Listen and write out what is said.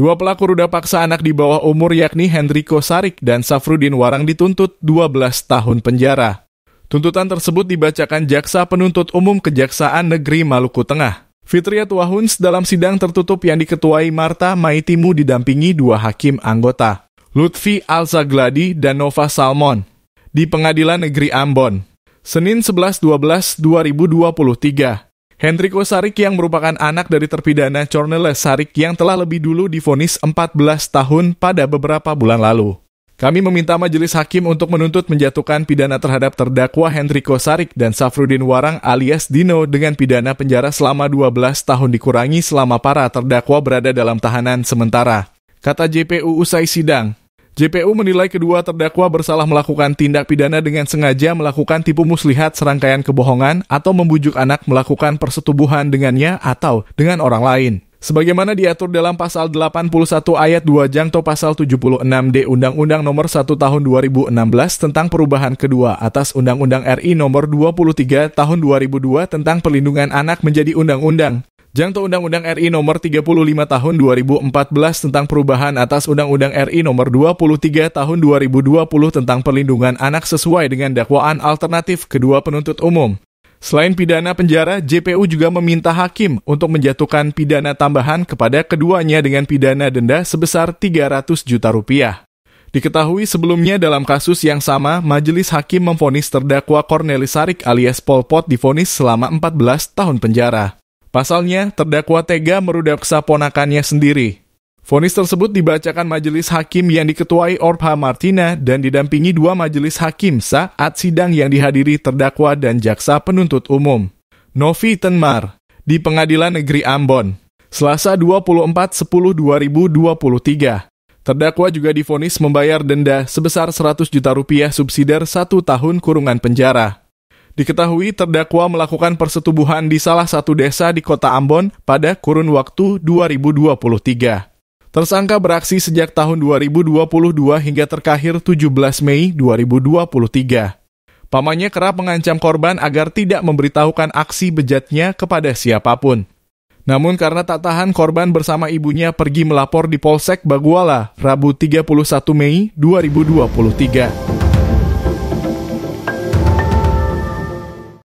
Dua pelaku ruda paksa anak di bawah umur yakni Hendriko Sarik dan Safrudin Warang dituntut 12 tahun penjara. Tuntutan tersebut dibacakan jaksa penuntut umum Kejaksaan Negeri Maluku Tengah. Fitriat Wahuns dalam sidang tertutup yang diketuai Marta Maitimu didampingi dua hakim anggota, Lutfi Alzagladi dan Nova Salmon, di Pengadilan Negeri Ambon, Senin 11-12-2023. Hendriko Sarik yang merupakan anak dari terpidana Cornelis Sarik yang telah lebih dulu difonis 14 tahun pada beberapa bulan lalu. Kami meminta majelis hakim untuk menuntut menjatuhkan pidana terhadap terdakwa Hendriko Sarik dan Safrudin Warang alias Dino dengan pidana penjara selama 12 tahun dikurangi selama para terdakwa berada dalam tahanan sementara. Kata JPU usai sidang, JPU menilai kedua terdakwa bersalah melakukan tindak pidana dengan sengaja melakukan tipu muslihat serangkaian kebohongan atau membujuk anak melakukan persetubuhan dengannya atau dengan orang lain. Sebagaimana diatur dalam pasal 81 ayat 2 jangto pasal 76 D Undang-Undang Nomor 1 Tahun 2016 tentang perubahan kedua atas Undang-Undang RI Nomor 23 Tahun 2002 tentang perlindungan anak menjadi undang-undang. Jangto Undang-Undang RI Nomor 35 Tahun 2014 tentang perubahan atas Undang-Undang RI Nomor 23 Tahun 2020 tentang perlindungan anak sesuai dengan dakwaan alternatif kedua penuntut umum. Selain pidana penjara, JPU juga meminta hakim untuk menjatuhkan pidana tambahan kepada keduanya dengan pidana denda sebesar 300 juta rupiah. Diketahui sebelumnya dalam kasus yang sama, majelis hakim memfonis terdakwa Cornelis Sarik alias Pol Pot difonis selama 14 tahun penjara. Pasalnya, terdakwa tega merudak saponakannya sendiri. Fonis tersebut dibacakan majelis hakim yang diketuai Orpha Martina dan didampingi dua majelis hakim saat sidang yang dihadiri terdakwa dan jaksa penuntut umum. Novi Tenmar di Pengadilan Negeri Ambon, Selasa 24.10.2023. Terdakwa juga difonis membayar denda sebesar 100 juta rupiah subsidiar satu tahun kurungan penjara. Diketahui terdakwa melakukan persetubuhan di salah satu desa di kota Ambon pada kurun waktu 2023. Tersangka beraksi sejak tahun 2022 hingga terakhir 17 Mei 2023. Pamannya kerap mengancam korban agar tidak memberitahukan aksi bejatnya kepada siapapun. Namun karena tak tahan korban bersama ibunya pergi melapor di Polsek Baguala Rabu 31 Mei 2023.